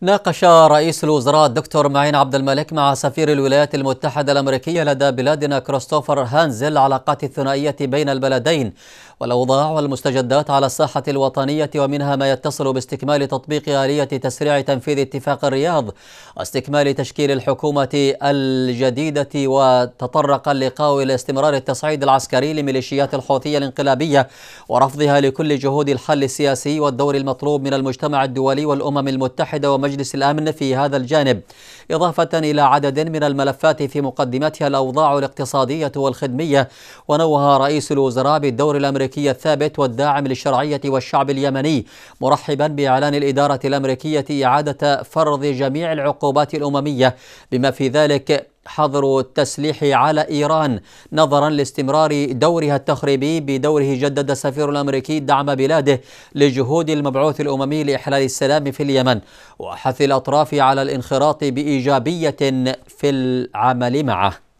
ناقش رئيس الوزراء الدكتور معين عبد الملك مع سفير الولايات المتحدة الأمريكية لدى بلادنا كريستوفر هانزل العلاقات الثنائية بين البلدين والأوضاع والمستجدات على الساحة الوطنية ومنها ما يتصل باستكمال تطبيق آلية تسريع تنفيذ اتفاق الرياض واستكمال تشكيل الحكومة الجديدة وتطرق اللقاء إلى استمرار التصعيد العسكري لميليشيات الحوثية الانقلابية ورفضها لكل جهود الحل السياسي والدور المطلوب من المجتمع الدولي والأمم المتحدة ومن مجلس الامن في هذا الجانب اضافه الى عدد من الملفات في مقدمتها الاوضاع الاقتصاديه والخدميه ونوه رئيس الوزراء بالدور الامريكي الثابت والداعم للشرعيه والشعب اليمني مرحبا باعلان الاداره الامريكيه اعاده فرض جميع العقوبات الامميه بما في ذلك حظر التسليح على إيران نظرا لاستمرار دورها التخريبي بدوره جدد السفير الأمريكي دعم بلاده لجهود المبعوث الأممي لإحلال السلام في اليمن وحث الأطراف على الانخراط بإيجابية في العمل معه